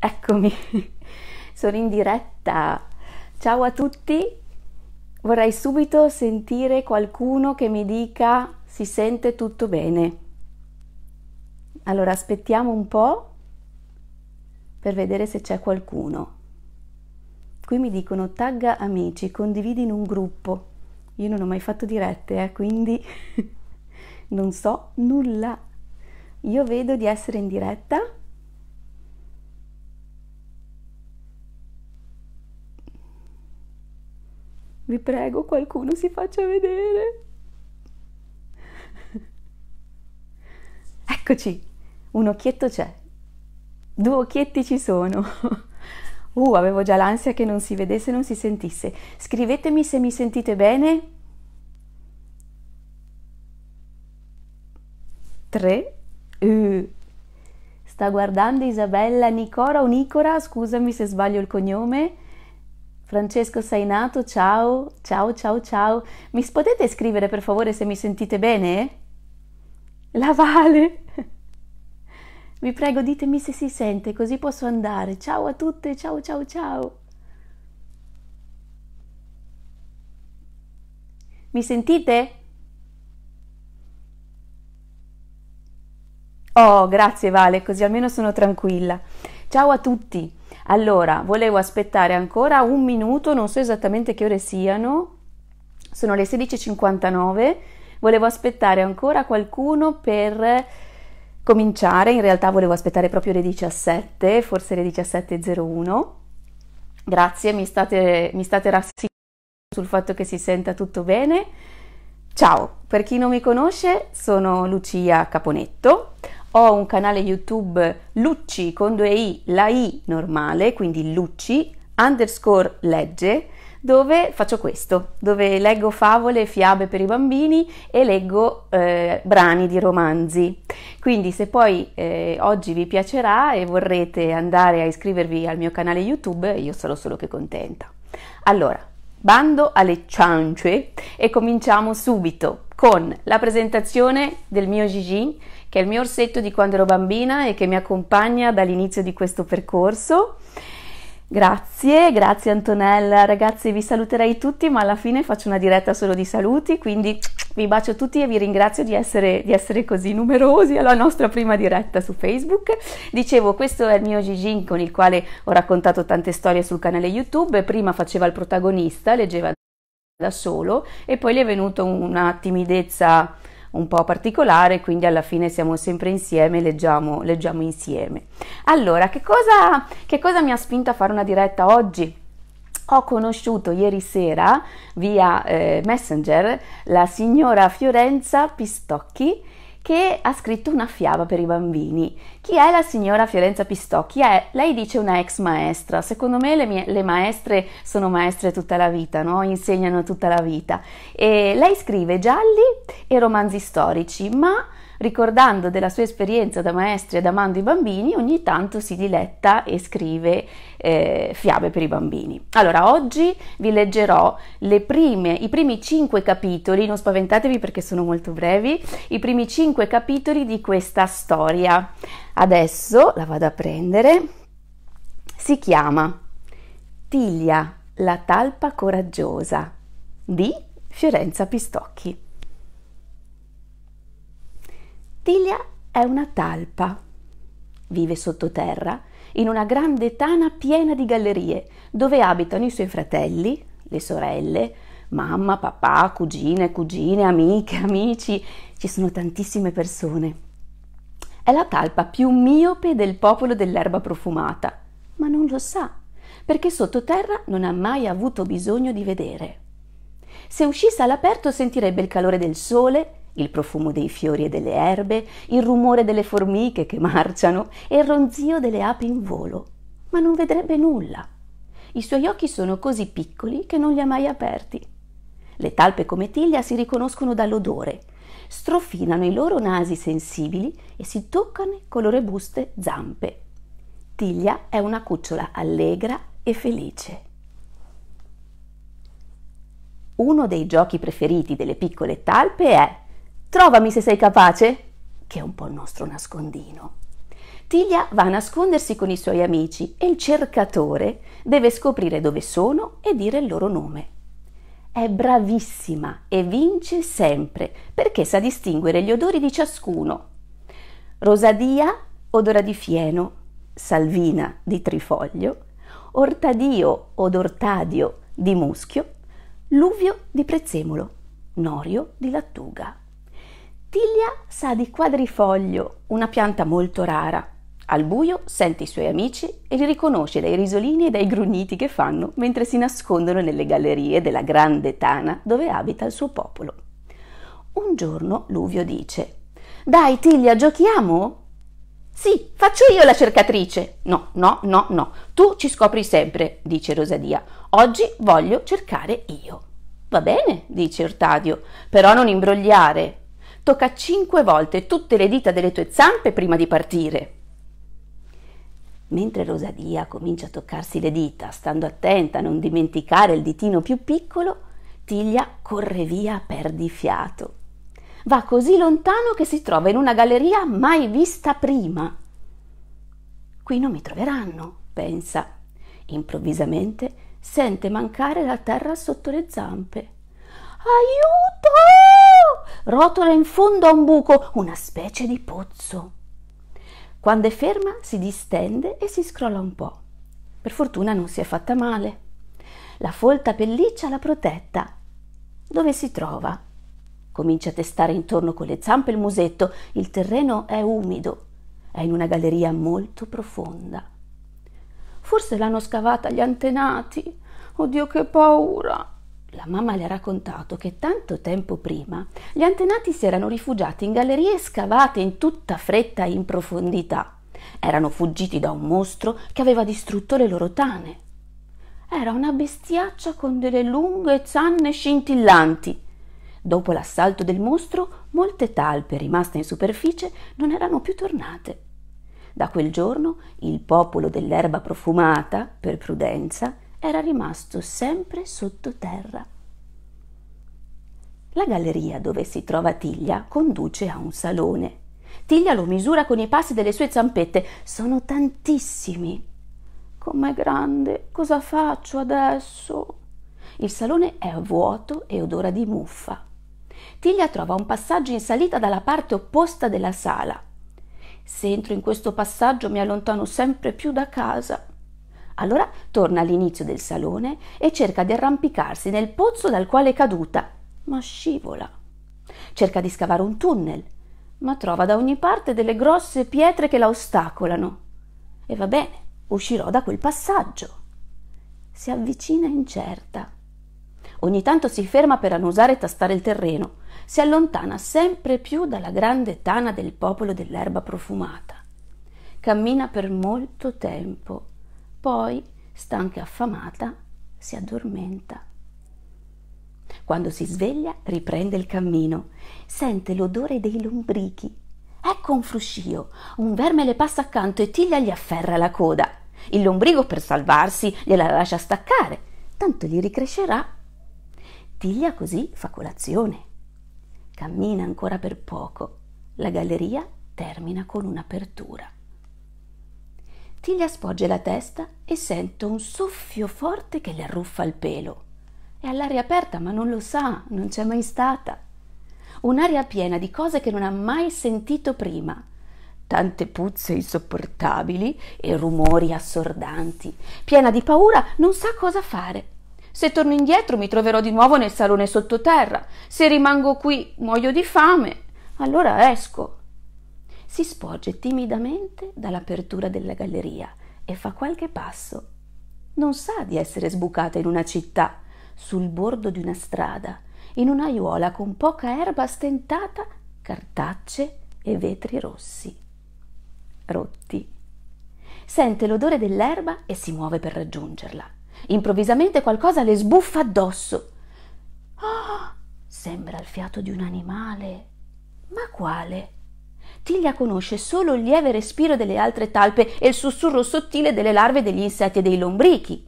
Eccomi, sono in diretta. Ciao a tutti. Vorrei subito sentire qualcuno che mi dica si sente tutto bene. Allora aspettiamo un po' per vedere se c'è qualcuno. Qui mi dicono tagga amici, condividi in un gruppo. Io non ho mai fatto dirette, eh, quindi non so nulla. Io vedo di essere in diretta Vi prego, qualcuno si faccia vedere. Eccoci, un occhietto c'è. Due occhietti ci sono. Uh, avevo già l'ansia che non si vedesse, non si sentisse. Scrivetemi se mi sentite bene. 3. Uh. Sta guardando Isabella Nicora o Nicora, scusami se sbaglio il cognome. Francesco Sainato, ciao, ciao, ciao, ciao. Mi potete scrivere per favore se mi sentite bene? La Vale! Vi prego, ditemi se si sente, così posso andare. Ciao a tutte, ciao, ciao, ciao. Mi sentite? Oh, grazie Vale, così almeno sono tranquilla. Ciao a tutti! Allora, volevo aspettare ancora un minuto, non so esattamente che ore siano, sono le 16.59, volevo aspettare ancora qualcuno per cominciare, in realtà volevo aspettare proprio le 17, forse le 17.01. Grazie, mi state, mi state rassicurando sul fatto che si senta tutto bene. Ciao, per chi non mi conosce sono Lucia Caponetto ho un canale YouTube Lucci con due i, la i normale, quindi Lucci underscore legge, dove faccio questo, dove leggo favole e fiabe per i bambini e leggo eh, brani di romanzi. Quindi se poi eh, oggi vi piacerà e vorrete andare a iscrivervi al mio canale YouTube, io sarò solo che contenta. Allora, bando alle ciance e cominciamo subito con la presentazione del mio Gigi che è il mio orsetto di quando ero bambina e che mi accompagna dall'inizio di questo percorso. Grazie, grazie Antonella. Ragazzi, vi saluterei tutti, ma alla fine faccio una diretta solo di saluti, quindi vi bacio tutti e vi ringrazio di essere, di essere così numerosi alla nostra prima diretta su Facebook. Dicevo, questo è il mio Gigin con il quale ho raccontato tante storie sul canale YouTube. Prima faceva il protagonista, leggeva da solo e poi gli è venuta una timidezza un po' particolare, quindi alla fine siamo sempre insieme, leggiamo, leggiamo insieme. Allora, che cosa, che cosa mi ha spinto a fare una diretta oggi? ho conosciuto ieri sera via eh, Messenger la signora Fiorenza Pistocchi che ha scritto una fiaba per i bambini. Chi è la signora Fiorenza Pistocchi? È, lei dice una ex maestra. Secondo me le, mie, le maestre sono maestre tutta la vita, no? insegnano tutta la vita. E lei scrive gialli e romanzi storici, ma Ricordando della sua esperienza da maestra ed amando i bambini, ogni tanto si diletta e scrive eh, fiabe per i bambini. Allora, oggi vi leggerò prime, i primi cinque capitoli, non spaventatevi perché sono molto brevi, i primi cinque capitoli di questa storia. Adesso la vado a prendere. Si chiama Tiglia, la talpa coraggiosa di Fiorenza Pistocchi. Attilia è una talpa. Vive sottoterra in una grande tana piena di gallerie dove abitano i suoi fratelli, le sorelle, mamma, papà, cugine, cugine, amiche, amici. Ci sono tantissime persone. È la talpa più miope del popolo dell'erba profumata, ma non lo sa perché sottoterra non ha mai avuto bisogno di vedere. Se uscisse all'aperto sentirebbe il calore del sole il profumo dei fiori e delle erbe, il rumore delle formiche che marciano e il ronzio delle api in volo, ma non vedrebbe nulla. I suoi occhi sono così piccoli che non li ha mai aperti. Le talpe come Tiglia si riconoscono dall'odore, strofinano i loro nasi sensibili e si toccano con le robuste zampe. Tiglia è una cucciola allegra e felice. Uno dei giochi preferiti delle piccole talpe è Trovami se sei capace, che è un po' il nostro nascondino. Tiglia va a nascondersi con i suoi amici e il cercatore deve scoprire dove sono e dire il loro nome. È bravissima e vince sempre perché sa distinguere gli odori di ciascuno. Rosadia odora di fieno, salvina di trifoglio, ortadio od ortadio di muschio, luvio di prezzemolo, norio di lattuga. Tilia sa di quadrifoglio, una pianta molto rara. Al buio sente i suoi amici e li riconosce dai risolini e dai grugniti che fanno mentre si nascondono nelle gallerie della grande tana dove abita il suo popolo. Un giorno Luvio dice: Dai, Tilia, giochiamo? Sì, faccio io la cercatrice. No, no, no, no. Tu ci scopri sempre, dice Rosadia. Oggi voglio cercare io. Va bene, dice Ortadio, però non imbrogliare. Tocca cinque volte tutte le dita delle tue zampe prima di partire. Mentre Rosalia comincia a toccarsi le dita, stando attenta a non dimenticare il ditino più piccolo, Tiglia corre via a perdifiato. Va così lontano che si trova in una galleria mai vista prima. Qui non mi troveranno, pensa. Improvvisamente sente mancare la terra sotto le zampe. Aiuto! rotola in fondo a un buco, una specie di pozzo. Quando è ferma si distende e si scrolla un po'. Per fortuna non si è fatta male. La folta pelliccia l'ha protetta. Dove si trova? Comincia a testare intorno con le zampe il musetto. Il terreno è umido. È in una galleria molto profonda. Forse l'hanno scavata gli antenati. Oddio che paura! La mamma le ha raccontato che tanto tempo prima gli antenati si erano rifugiati in gallerie scavate in tutta fretta e in profondità. Erano fuggiti da un mostro che aveva distrutto le loro tane. Era una bestiaccia con delle lunghe zanne scintillanti. Dopo l'assalto del mostro, molte talpe rimaste in superficie non erano più tornate. Da quel giorno il popolo dell'erba profumata, per prudenza, era rimasto sempre sottoterra. La galleria dove si trova Tiglia conduce a un salone. Tiglia lo misura con i passi delle sue zampette. Sono tantissimi. Com'è grande? Cosa faccio adesso? Il salone è vuoto e odora di muffa. Tiglia trova un passaggio in salita dalla parte opposta della sala. Se entro in questo passaggio mi allontano sempre più da casa. Allora torna all'inizio del salone e cerca di arrampicarsi nel pozzo dal quale è caduta, ma scivola. Cerca di scavare un tunnel, ma trova da ogni parte delle grosse pietre che la ostacolano. E va bene, uscirò da quel passaggio. Si avvicina incerta. Ogni tanto si ferma per annusare e tastare il terreno. Si allontana sempre più dalla grande tana del popolo dell'erba profumata. Cammina per molto tempo poi, stanca e affamata, si addormenta. Quando si sveglia, riprende il cammino, sente l'odore dei lombrichi. Ecco un fruscio, un verme le passa accanto e Tiglia gli afferra la coda. Il lombrico, per salvarsi, gliela lascia staccare, tanto gli ricrescerà. Tiglia così fa colazione. Cammina ancora per poco. La galleria termina con un'apertura. Tiglia sporge la testa e sento un soffio forte che le arruffa il pelo. È all'aria aperta, ma non lo sa, non c'è mai stata. Un'aria piena di cose che non ha mai sentito prima. Tante puzze insopportabili e rumori assordanti. Piena di paura, non sa cosa fare. Se torno indietro mi troverò di nuovo nel salone sottoterra. Se rimango qui muoio di fame. Allora esco si sporge timidamente dall'apertura della galleria e fa qualche passo. Non sa di essere sbucata in una città, sul bordo di una strada, in un'aiuola con poca erba stentata, cartacce e vetri rossi. Rotti. Sente l'odore dell'erba e si muove per raggiungerla. Improvvisamente qualcosa le sbuffa addosso. Ah! Oh, sembra il fiato di un animale. Ma quale? Tiglia conosce solo il lieve respiro delle altre talpe e il sussurro sottile delle larve degli insetti e dei lombrichi.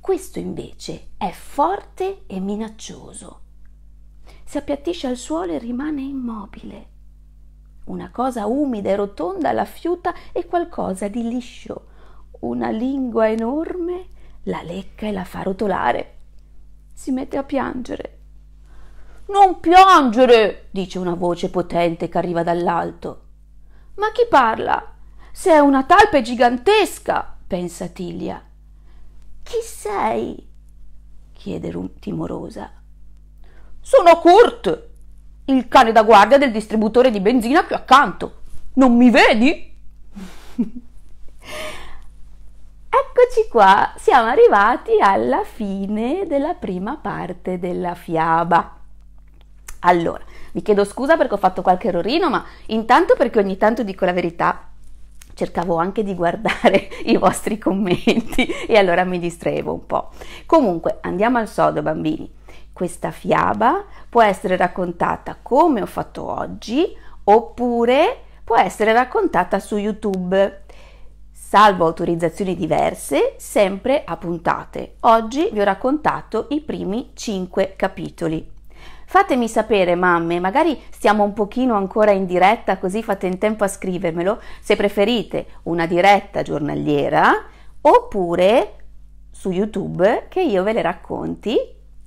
Questo invece è forte e minaccioso. Si appiattisce al suolo e rimane immobile. Una cosa umida e rotonda la fiuta e qualcosa di liscio. Una lingua enorme la lecca e la fa rotolare. Si mette a piangere non piangere, dice una voce potente che arriva dall'alto. Ma chi parla? Se è una talpe gigantesca, pensa Tilia. Chi sei? chiede timorosa. Sono Kurt, il cane da guardia del distributore di benzina più accanto. Non mi vedi? Eccoci qua, siamo arrivati alla fine della prima parte della fiaba. Allora, vi chiedo scusa perché ho fatto qualche errorino, ma intanto perché ogni tanto dico la verità, cercavo anche di guardare i vostri commenti e allora mi distraevo un po'. Comunque, andiamo al sodo, bambini. Questa fiaba può essere raccontata come ho fatto oggi oppure può essere raccontata su YouTube. Salvo autorizzazioni diverse, sempre a puntate. Oggi vi ho raccontato i primi 5 capitoli. Fatemi sapere, mamme, magari stiamo un pochino ancora in diretta, così fate in tempo a scrivermelo, se preferite una diretta giornaliera oppure su YouTube che io ve le racconti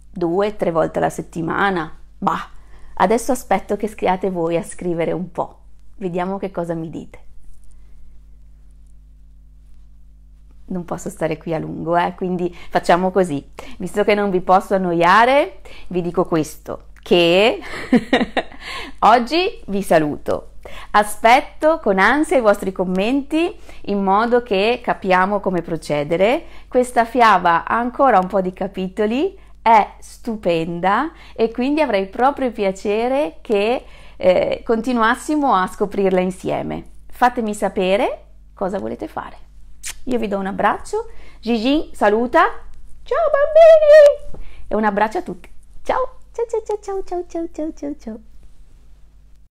due, tre volte alla settimana. Bah, adesso aspetto che scriate voi a scrivere un po'. Vediamo che cosa mi dite. non posso stare qui a lungo, eh? quindi facciamo così. Visto che non vi posso annoiare, vi dico questo che oggi vi saluto. Aspetto con ansia i vostri commenti in modo che capiamo come procedere. Questa fiaba ha ancora un po' di capitoli, è stupenda e quindi avrei proprio piacere che eh, continuassimo a scoprirla insieme. Fatemi sapere cosa volete fare. Io vi do un abbraccio. Gigi saluta. Ciao bambini! E un abbraccio a tutti. Ciao! 啾啾啾啾啾啾啾啾。叫！